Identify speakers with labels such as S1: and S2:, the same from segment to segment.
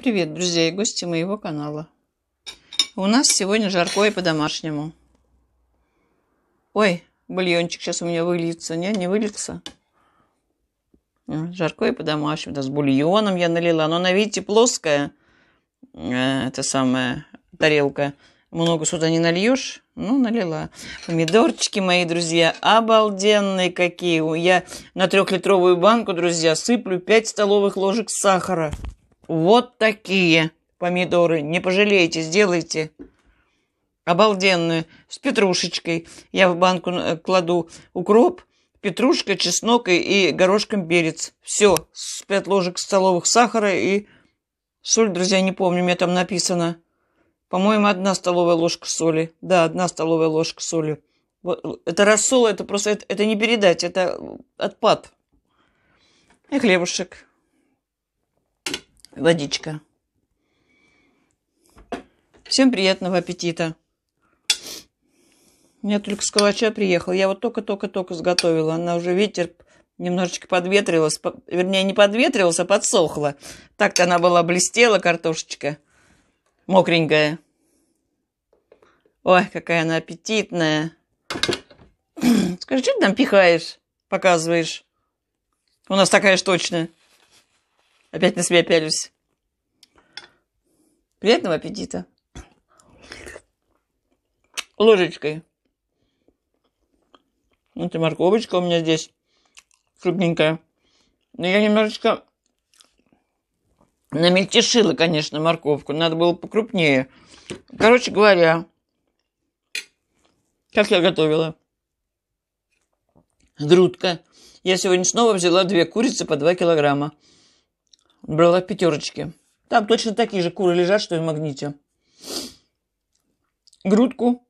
S1: Привет, друзья и гости моего канала. У нас сегодня жаркое по-домашнему. Ой, бульончик сейчас у меня выльется. Не, не выльется. Жаркое по-домашнему. Да, с бульоном я налила. Но она, видите, плоская. Э, это самая тарелка. Много сюда не нальешь. Ну, налила. Помидорчики мои, друзья, обалденные какие. Я на трехлитровую банку, друзья, сыплю 5 столовых ложек сахара. Вот такие помидоры. Не пожалеете, сделайте. Обалденные. С петрушечкой. Я в банку э, кладу укроп, петрушка, чеснок и, горошком перец. Все. С пять ложек столовых сахара и соль, друзья, не помню, мне там написано. По-моему, одна столовая ложка соли. Да, одна столовая ложка соли. Вот, это рассол, это просто, это, это не передать, это отпад. И хлебушек водичка. Всем приятного аппетита. Я только с калача приехал. Я вот только-только-только сготовила. Она уже, ветер немножечко подветрилась. Вернее, не подветрилась, а подсохла. Так-то она была блестела, картошечка. Мокренькая. Ой, какая она аппетитная. Скажи, что ты там пихаешь? Показываешь. У нас такая же точно. Опять на себя пялюсь. Приятного аппетита. Ложечкой. Вот и морковочка у меня здесь крупненькая. Но я немножечко намельтешила, конечно, морковку. Надо было покрупнее. Короче говоря, как я готовила. Грудка. Я сегодня снова взяла две курицы по 2 килограмма. Брала пятерочки. Там точно такие же куры лежат, что и в магните. Грудку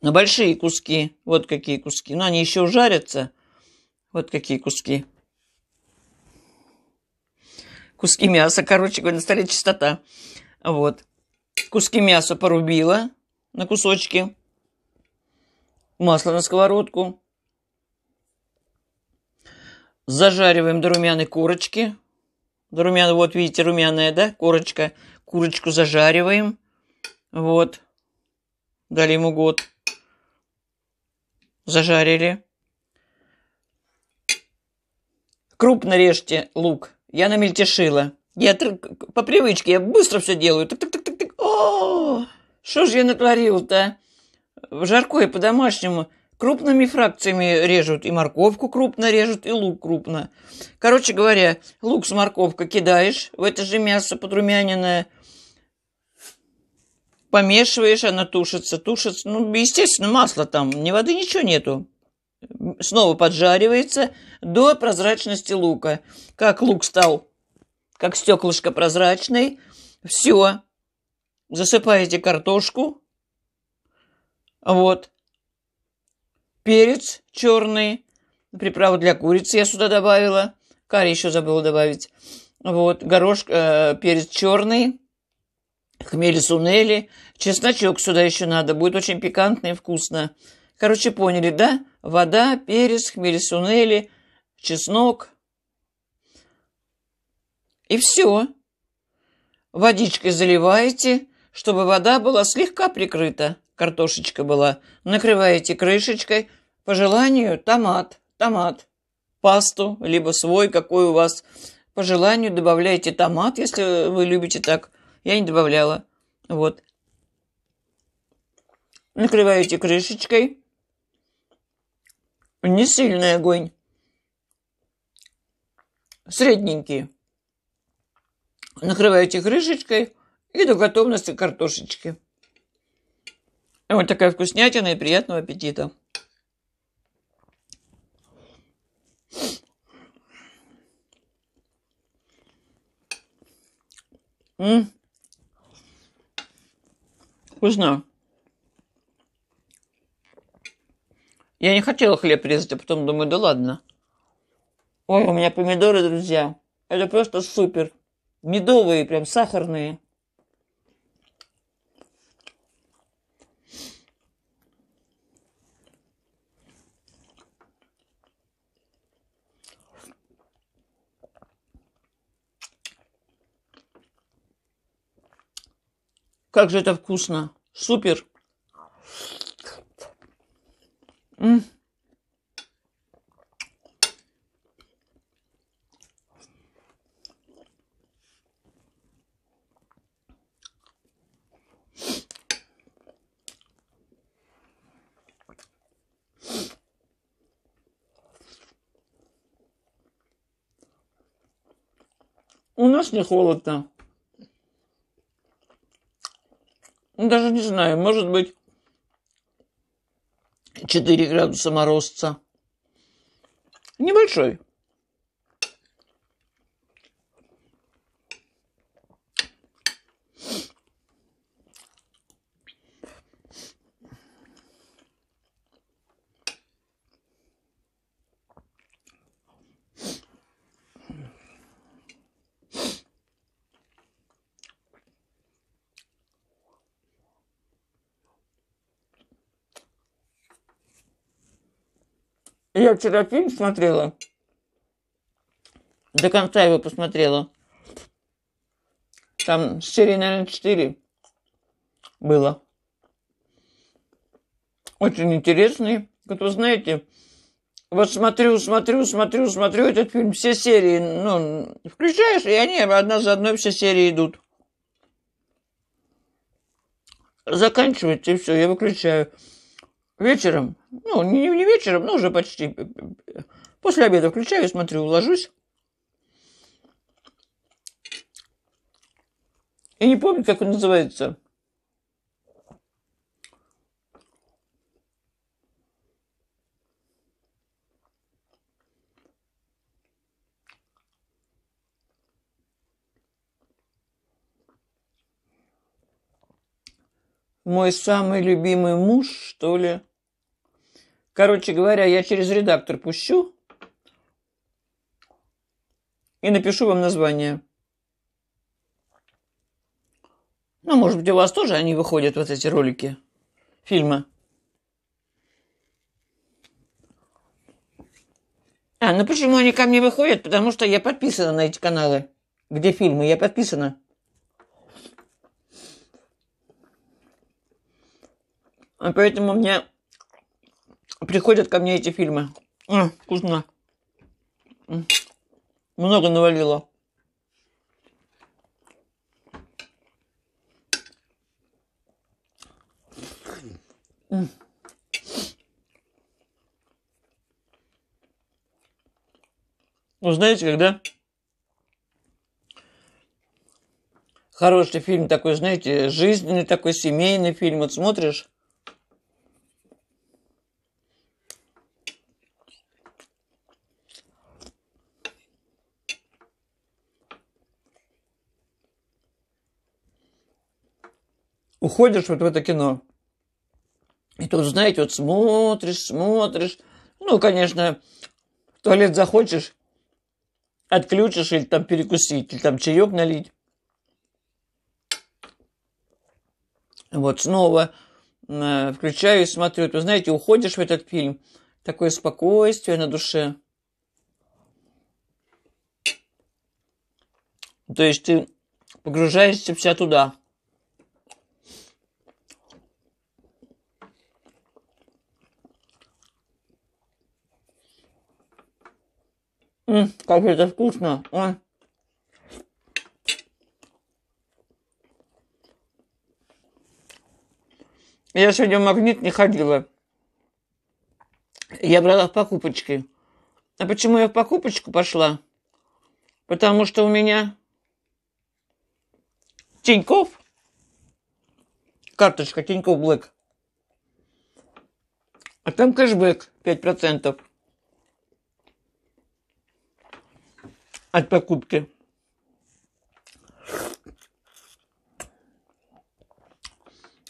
S1: на ну, большие куски. Вот какие куски. Но они еще жарятся. Вот какие куски. Куски мяса, короче говоря, на столе чистота. Вот. Куски мяса порубила на кусочки. Масло на сковородку. Зажариваем до румяной корочки. Румяна, вот видите, румяная, да, корочка. Курочку зажариваем. Вот. Дали ему год. Зажарили. Крупно режьте лук. Я намельтешила. Я по привычке, я быстро все делаю. Так, так, так, так, так. О, что же я натворил-то? Жаркое по-домашнему. Крупными фракциями режут и морковку крупно режут, и лук крупно. Короче говоря, лук с морковкой кидаешь в это же мясо подрумяненное, помешиваешь, она тушится, тушится. Ну, естественно, масла там, ни воды, ничего нету. Снова поджаривается до прозрачности лука. Как лук стал, как стеклышко прозрачный, все. Засыпаете картошку, вот перец черный, приправу для курицы я сюда добавила. Карри еще забыла добавить. Вот, горошек, э, перец черный, хмель сунели, чесночок сюда еще надо, будет очень пикантно и вкусно. Короче, поняли, да? Вода, перец, хмель сунели, чеснок. И все. Водичкой заливаете, чтобы вода была слегка прикрыта картошечка была. Накрываете крышечкой, по желанию томат, томат, пасту, либо свой, какой у вас. По желанию добавляете томат, если вы любите так. Я не добавляла. Вот. Накрываете крышечкой. Не сильный огонь. Средненький. Накрываете крышечкой и до готовности картошечки. Ну, вот такая вкуснятина и приятного аппетита. М-м. Вкусно. Я не хотела хлеб резать, а потом думаю, да ладно. Ой, у меня помидоры, друзья. Это просто супер. Медовые, прям сахарные. Как же это вкусно. Супер. М У нас не холодно. Ну, даже не знаю, может быть, 4 градуса морозца. Небольшой, Я вчера фильм смотрела. До конца его посмотрела. Там серии, наверное, 4 было. Очень интересный. Вот вы знаете, вот смотрю, смотрю, смотрю, смотрю этот фильм, все серии, ну, включаешь, и они одна за одной все серии идут. Заканчивается, и все, я выключаю. Вечером, ну, не, не вечером, но уже почти. После обеда включаю, смотрю, ложусь. И не помню, как он называется. Мой самый любимый муж, что ли? Короче говоря, я через редактор пущу и напишу вам название. Ну, может быть, у вас тоже они выходят, вот эти ролики, фильмы. А, ну почему они ко мне выходят? Потому что я подписана на эти каналы, где фильмы, я подписана. А поэтому у меня приходят ко мне эти фильмы. А, вкусно. Много навалило. Mm. Ну, знаете, когда хороший фильм такой, знаете, жизненный такой, семейный фильм, вот смотришь, уходишь вот в это кино. И тут, знаете, вот смотришь, смотришь. Ну, конечно, в туалет захочешь, отключишь или там перекусить, или там чаек налить. Вот снова э, включаю и смотрю. Вы знаете, уходишь в этот фильм, такое спокойствие на душе. То есть ты погружаешься вся туда – М, как это вкусно, а? Я сегодня в магнит не ходила. Я брала в покупочки. А почему я в покупочку пошла? Потому что у меня Тиньков, карточка Тиньков Блэк. А там кэшбэк 5%. от покупки.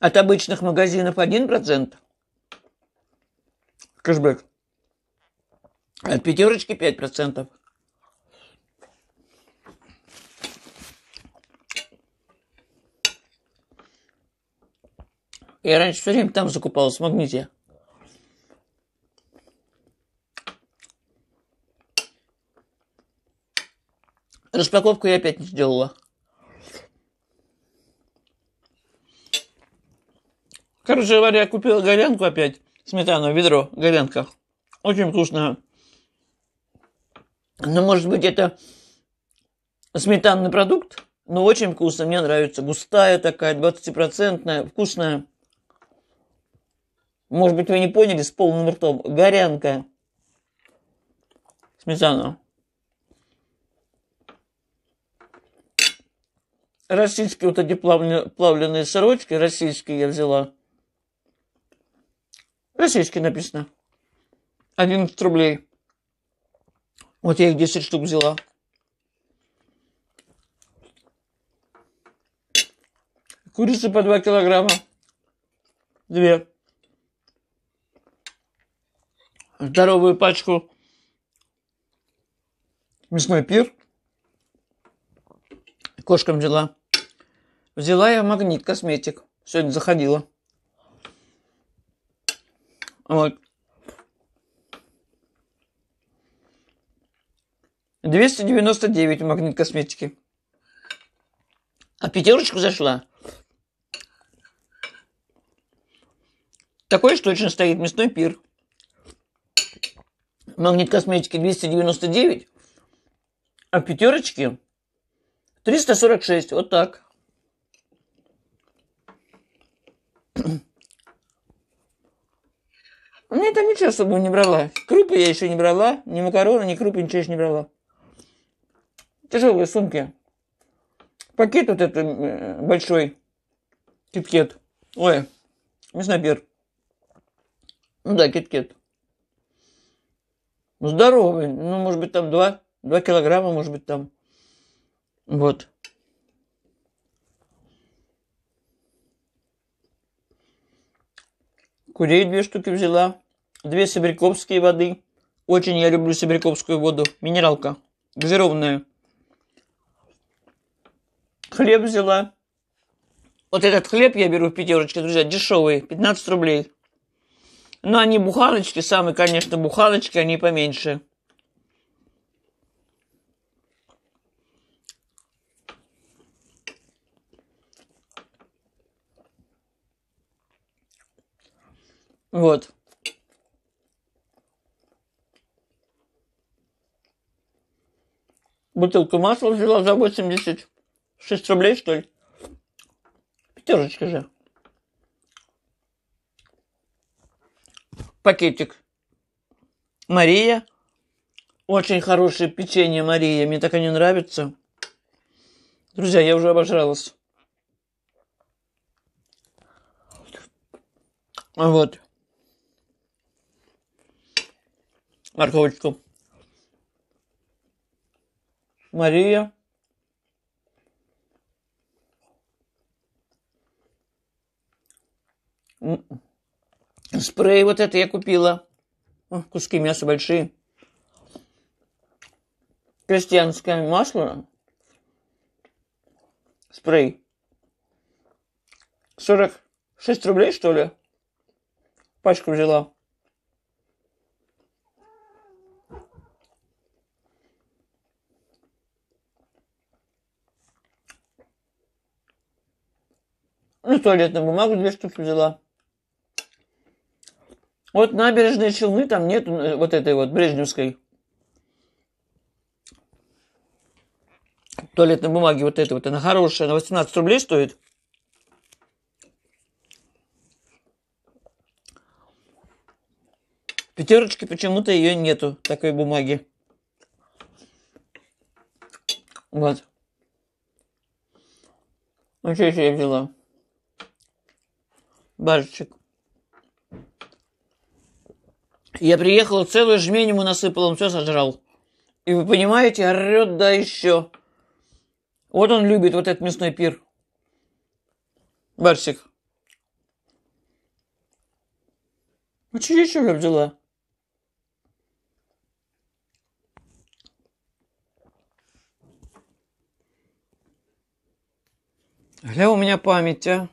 S1: От обычных магазинов 1% кэшбэк. От пятерочки 5%. Я раньше все время там закупалась в магните. Распаковку я опять не сделала. Короче говоря, я купила горянку опять. Сметану, ведро, горянка. Очень вкусная. Ну, может быть, это сметанный продукт, но очень вкусно, мне нравится. Густая такая, 20-процентная, вкусная. Может быть, вы не поняли с полным ртом. Горянка. Сметана. российские вот эти плавленые сорочки, российские я взяла. Российские написано. 11 рублей. Вот я их 10 штук взяла. Курицы по 2 килограмма. Две. Здоровую пачку. Мясной пир. Кошкам взяла. Взяла я магнит косметик. Сегодня заходила. Вот. 299 магнит косметики. А пятерочку зашла. Такой что точно стоит мясной пир. Магнит косметики 299. А пятерочки 346, вот так. Мне там ничего особо не брала. Крупы я еще не брала, ни макароны, ни крупы, ничего еще не брала. Тяжелые сумки. Пакет вот этот э, большой. Киткет. Ой, мяснобир. Ну да, киткет. Здоровый. Ну, может быть, там два, два килограмма, может быть, там. Вот. Курей две штуки взяла. Две сибирьковские воды. Очень я люблю сибирьковскую воду. Минералка. Газированная. Хлеб взяла. Вот этот хлеб я беру в пятерочке, друзья, дешевый, 15 рублей. Но они буханочки, самые, конечно, буханочки, они поменьше. Вот. Бутылку масла взяла за 86 рублей, что ли? Пятерочка же. Пакетик. Мария. Очень хорошее печенье Мария. Мне так они нравятся. Друзья, я уже обожралась. Вот. морковочку. Мария. Спрей вот это я купила. О, куски мяса большие. Крестьянское масло. Спрей. 46 рублей, что ли? Пачку взяла. Ну, туалетную бумагу две штуки взяла. Вот набережные Челны, там нет э, вот этой вот Брежневской. Туалетной бумаги вот этой вот, она хорошая, она 18 рублей стоит. Пятерочки почему-то ее нету, такой бумаги. Вот. Ну, что еще я взяла? бажечек. Я приехал, целую жмень ему насыпал, он все сожрал. И вы понимаете, орет да еще. Вот он любит вот этот мясной пир. Барсик. А че еще я взяла. Гля у меня память, а.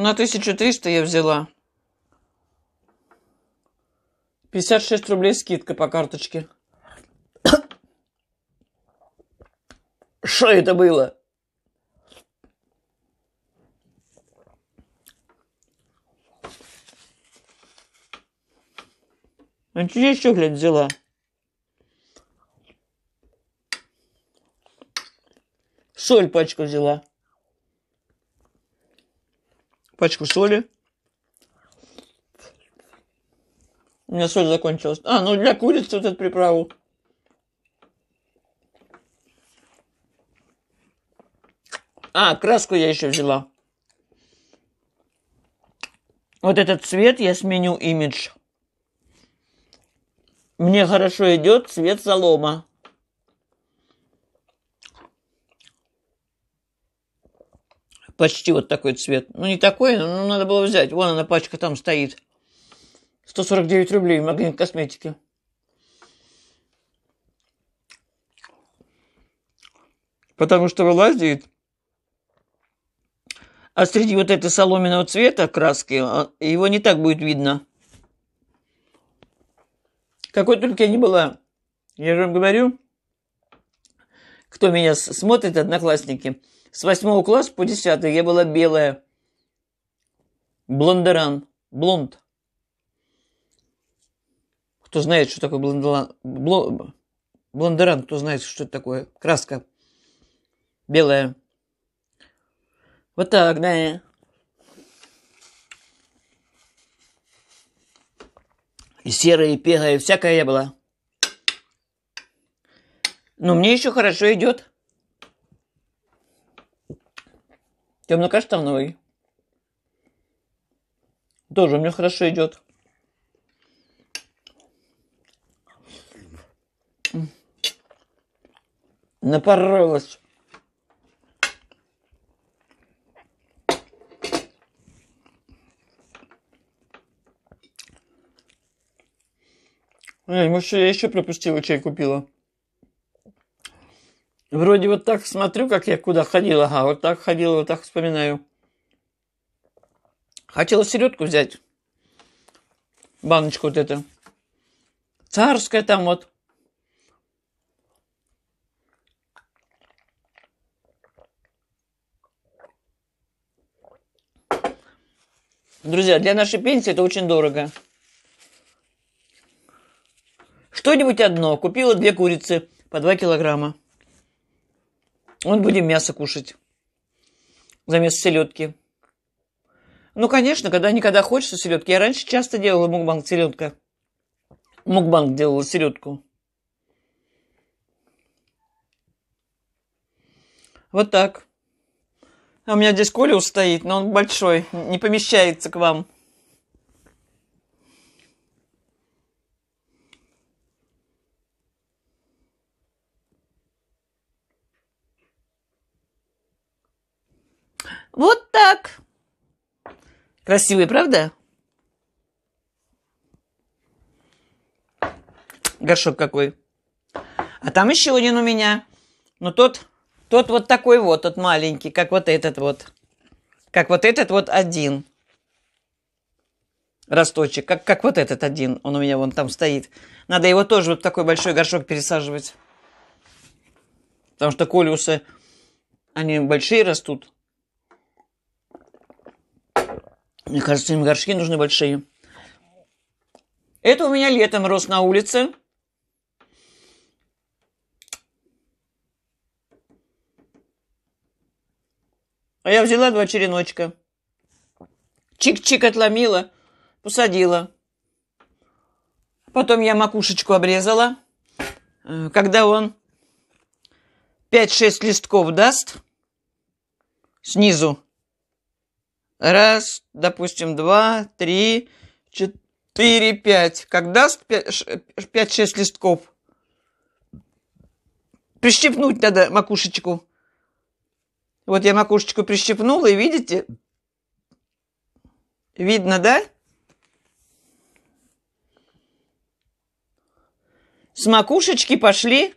S1: На 1300 я взяла. 56 рублей скидка по карточке. Что это было? А ну, что я еще, блядь, взяла? Соль пачку взяла пачку соли. У меня соль закончилась. А, ну для курицы вот эту приправу. А, краску я еще взяла. Вот этот цвет я сменю имидж. Мне хорошо идет цвет солома. Почти вот такой цвет. Ну, не такой, но ну, надо было взять. Вон она, пачка там стоит. 149 рублей, магнит косметики. Потому что вылазит. А среди вот этой соломенного цвета краски а, его не так будет видно. Какой только я не была. Я же вам говорю, кто меня смотрит, одноклассники – с восьмого класса по десятый я была белая. Блондеран. Блонд. Кто знает, что такое блондеран? Бло... Блондеран, кто знает, что это такое? Краска. Белая. Вот так, да. И серая, и пегая, и всякая я была. Но мне еще хорошо идет. Темно-каштановый. Тоже у меня хорошо идет. Напоролась. Я еще, я еще пропустила, чай купила. Вроде вот так смотрю, как я куда ходила, ага, вот так ходила, вот так вспоминаю. Хотела середку взять, баночку вот эту. Царская там вот. Друзья, для нашей пенсии это очень дорого. Что-нибудь одно. Купила две курицы по 2 килограмма. Вот будем мясо кушать заместо селедки. Ну, конечно, когда никогда хочется селедки. Я раньше часто делала мукбанг селедка. Мукбанг делала селедку. Вот так. А у меня здесь колеус стоит, но он большой, не помещается к вам. Вот так. Красивый, правда? Горшок какой. А там еще один у меня. Но ну, тот, тот вот такой вот, тот маленький, как вот этот вот. Как вот этот вот один. Росточек, как, как вот этот один. Он у меня вон там стоит. Надо его тоже вот в такой большой горшок пересаживать. Потому что колюсы, они большие растут. Мне кажется, им горшки нужны большие. Это у меня летом рос на улице. А я взяла два череночка. Чик-чик отломила, посадила. Потом я макушечку обрезала. Э, когда он 5-6 листков даст снизу, Раз, допустим, два, три, четыре, пять. Как даст пять-шесть листков, прищипнуть надо макушечку. Вот я макушечку прищипнула и видите? Видно, да? С макушечки пошли.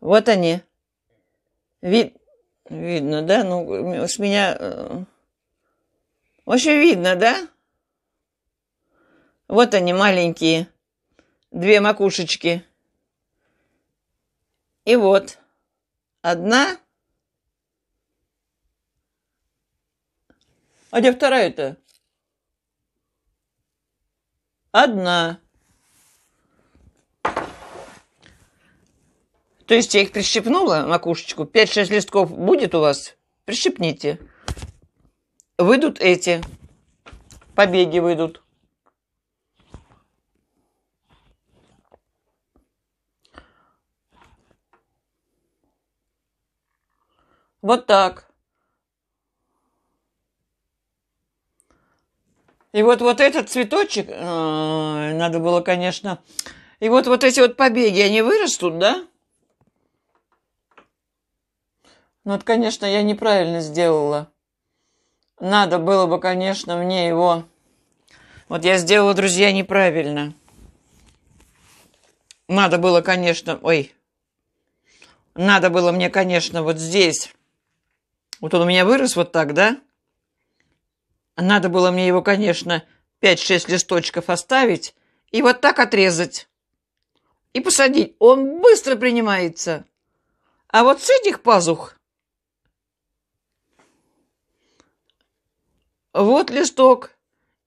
S1: Вот они. Вид... Видно, да? Ну, с меня... Э, вообще видно, да? Вот они, маленькие. Две макушечки. И вот. Одна. А где вторая-то? Одна. То есть я их прищипнула на кушечку. 5-6 листков будет у вас? Прищипните. Выйдут эти. Побеги выйдут. Вот так. И вот вот этот цветочек, э, надо было, конечно, и вот вот эти вот побеги, они вырастут, да? Ну, это, конечно, я неправильно сделала. Надо было бы, конечно, мне его... Вот я сделала, друзья, неправильно. Надо было, конечно... Ой. Надо было мне, конечно, вот здесь. Вот он у меня вырос вот так, да? Надо было мне его, конечно, 5-6 листочков оставить и вот так отрезать. И посадить. Он быстро принимается. А вот с этих пазух Вот листок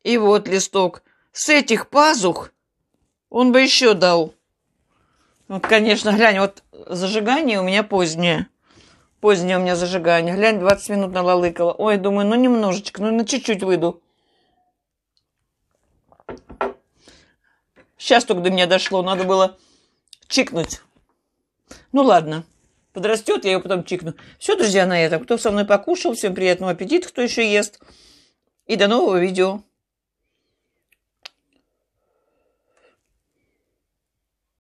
S1: и вот листок. С этих пазух он бы еще дал. Вот, конечно, глянь, вот зажигание у меня позднее. Позднее у меня зажигание. Глянь, 20 минут налалыкала. Ой, думаю, ну немножечко, ну на чуть-чуть выйду. Сейчас только до меня дошло, надо было чикнуть. Ну ладно, подрастет, я ее потом чикну. Все, друзья, на этом. Кто со мной покушал, всем приятного аппетита, кто еще ест и до нового видео!